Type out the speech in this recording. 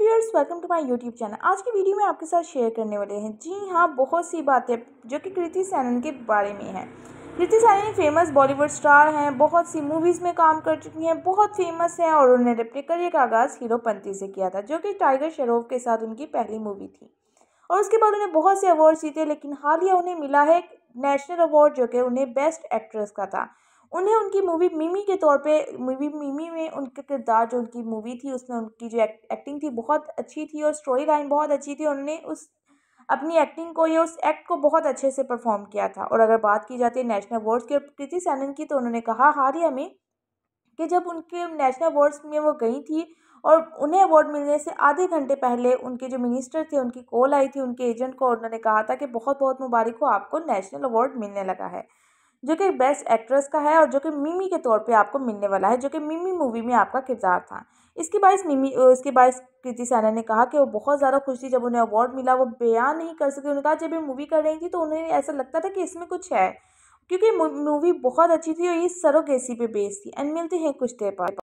viewers welcome to my YouTube channel आज की video में आपके साथ शेयर करने वाले हैं जी हाँ बहुत सी बातें जो कि कृति सैनन के बारे में हैं कृति सैनन फेमस बॉलीवुड स्टार हैं बहुत सी मूवीज़ में काम कर चुकी हैं बहुत फेमस हैं और उन्होंने अपने करियर का आगाज़ हीरो पंथी से किया था जो कि टाइगर शरोफ के साथ उनकी पहली मूवी थी और उसके बाद उन्हें बहुत से अवार्ड जीते लेकिन हालिया उन्हें मिला है नेशनल अवार्ड जो कि उन्हें बेस्ट एक्ट्रेस का था उन्हें उनकी मूवी मिमी के तौर पे मूवी मिमी में उनके किरदार जो उनकी मूवी थी उसमें उनकी जो एक्टिंग थी बहुत अच्छी थी और स्टोरी लाइन बहुत अच्छी थी उन्होंने उस अपनी एक्टिंग को या उस एक्ट को बहुत अच्छे से परफॉर्म किया था और अगर बात की जाती है नेशनल अवार्ड्स की कृति सैनन की तो उन्होंने कहा हारिया में कि जब उनके नेशनल अवार्ड्स में वो गई थी और उन्हें अवार्ड मिलने से आधे घंटे पहले उनके जो मिनिस्टर थे उनकी कॉल आई थी उनके एजेंट को उन्होंने कहा था कि बहुत बहुत मुबारक हो आपको नेशनल अवार्ड मिलने लगा है जो कि बेस्ट एक्ट्रेस का है और जो कि मिमी के तौर पे आपको मिलने वाला है जो कि मिमी मूवी में आपका किरदार था इसके बायस मिमी इसके बायस कृति सैना ने कहा कि वो बहुत ज़्यादा खुश थी जब उन्हें अवार्ड मिला वो बयान नहीं कर सके उन्होंने कहा जब ये मूवी कर रही थी तो उन्हें ऐसा लगता था कि इसमें कुछ है क्योंकि मूवी बहुत अच्छी थी और ये सरोगेसी पे बेस्ड थी एंड मिलती हैं कुछ देर बाद